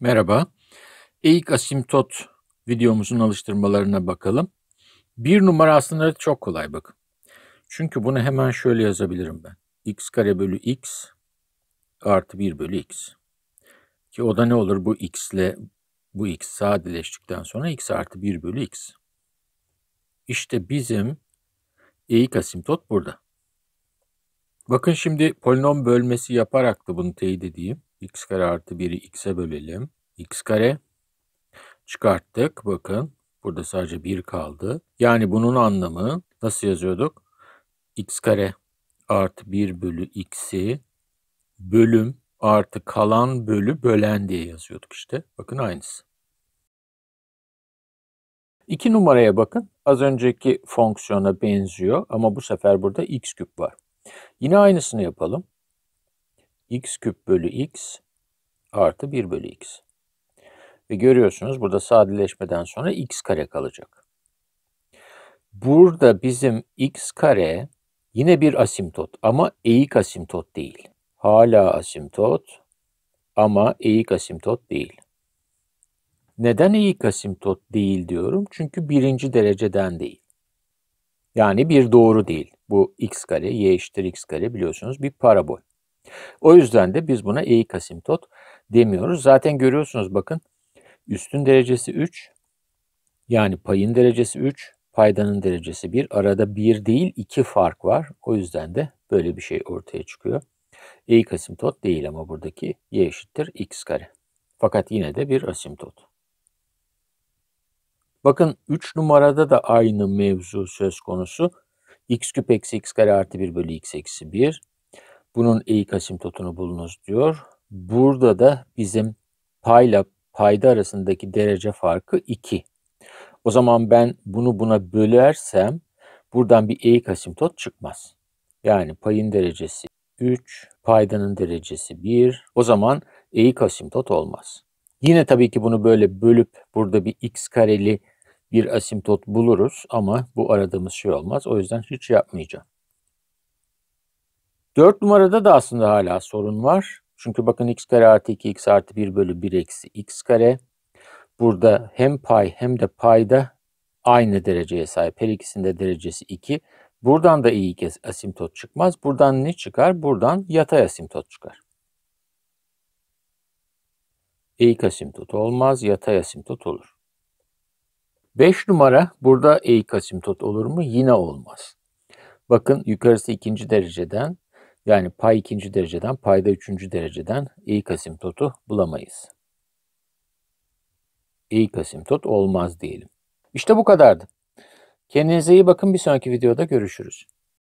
Merhaba. Eğik asimtot videomuzun alıştırmalarına bakalım. Bir numara aslında çok kolay bak. Çünkü bunu hemen şöyle yazabilirim ben. x kare bölü x artı 1 bölü x. Ki o da ne olur bu x ile bu x sadeleştikten sonra x artı 1 bölü x. İşte bizim eğik asimtot burada. Bakın şimdi polinom bölmesi yaparak da bunu teyit edeyim x kare artı 1'i x'e bölelim. x kare çıkarttık. Bakın burada sadece 1 kaldı. Yani bunun anlamı nasıl yazıyorduk? x kare artı 1 bölü x'i bölüm artı kalan bölü bölen diye yazıyorduk işte. Bakın aynısı. 2 numaraya bakın. Az önceki fonksiyona benziyor ama bu sefer burada x küp var. Yine aynısını yapalım x küp bölü x artı 1 bölü x. Ve görüyorsunuz burada sadeleşmeden sonra x kare kalacak. Burada bizim x kare yine bir asimtot ama eğik asimtot değil. Hala asimtot ama eğik asimtot değil. Neden eğik asimtot değil diyorum? Çünkü birinci dereceden değil. Yani bir doğru değil. Bu x kare, y eşittir x kare biliyorsunuz bir parabol. O yüzden de biz buna eğik asimtot demiyoruz. Zaten görüyorsunuz bakın üstün derecesi 3 yani payın derecesi 3 paydanın derecesi 1 arada 1 değil 2 fark var. O yüzden de böyle bir şey ortaya çıkıyor. Eğik asimtot değil ama buradaki y eşittir x kare. Fakat yine de bir asimtot. Bakın 3 numarada da aynı mevzu söz konusu. x küp eksi x kare artı 1 bölü x eksi 1 bunun eğik asimtotunu bulunuz diyor. Burada da bizim payla payda arasındaki derece farkı 2. O zaman ben bunu buna bölersem buradan bir eğik asimtot çıkmaz. Yani payın derecesi 3, paydanın derecesi 1. O zaman eğik asimtot olmaz. Yine tabii ki bunu böyle bölüp burada bir x kareli bir asimtot buluruz ama bu aradığımız şey olmaz. O yüzden hiç yapmayacağım. 4 numarada da aslında hala sorun var. Çünkü bakın x kare artı 2x artı 1 bölü 1 eksi x kare. Burada hem pay hem de payda aynı dereceye sahip. Her ikisinde derecesi 2. Buradan da iyi kez asimtot çıkmaz. Buradan ne çıkar? Buradan yatay asimtot çıkar. Eğik asimtot olmaz, yatay asimtot olur. 5 numara burada eğik asimtot olur mu? Yine olmaz. Bakın yukarısı ikinci dereceden, yani pay ikinci dereceden, payda üçüncü dereceden eğik asimtotu bulamayız. Eğik asimtot olmaz diyelim. İşte bu kadardı. Kendinize iyi bakın. Bir sonraki videoda görüşürüz.